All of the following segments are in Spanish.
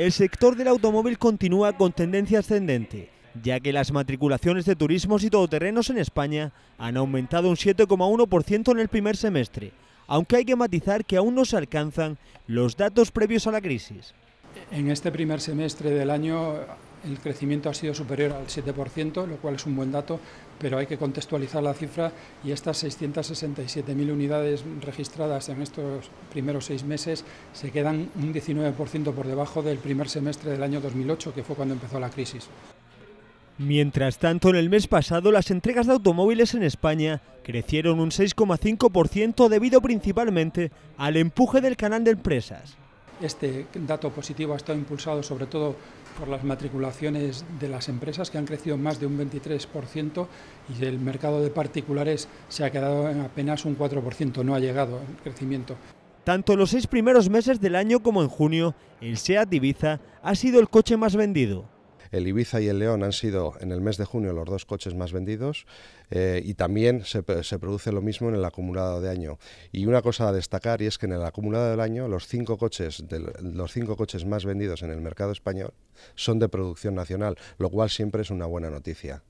El sector del automóvil continúa con tendencia ascendente, ya que las matriculaciones de turismos y todoterrenos en España han aumentado un 7,1% en el primer semestre, aunque hay que matizar que aún no se alcanzan los datos previos a la crisis. En este primer semestre del año el crecimiento ha sido superior al 7%, lo cual es un buen dato, pero hay que contextualizar la cifra y estas 667.000 unidades registradas en estos primeros seis meses se quedan un 19% por debajo del primer semestre del año 2008, que fue cuando empezó la crisis. Mientras tanto, en el mes pasado, las entregas de automóviles en España crecieron un 6,5% debido principalmente al empuje del canal de empresas. Este dato positivo ha estado impulsado sobre todo por las matriculaciones de las empresas que han crecido más de un 23% y el mercado de particulares se ha quedado en apenas un 4%, no ha llegado el crecimiento. Tanto en los seis primeros meses del año como en junio, el SEAT Ibiza ha sido el coche más vendido. El Ibiza y el León han sido en el mes de junio los dos coches más vendidos eh, y también se, produce lo mismo en el acumulado de año. Y una cosa a destacar y es que en el acumulado del año los cinco coches, los cinco coches más vendidos en el mercado español son de producción nacional, lo cual siempre es una buena noticia.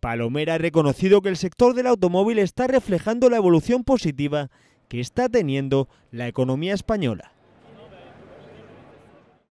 Palomera ha reconocido que el sector del automóvil está reflejando la evolución positiva que está teniendo la economía española.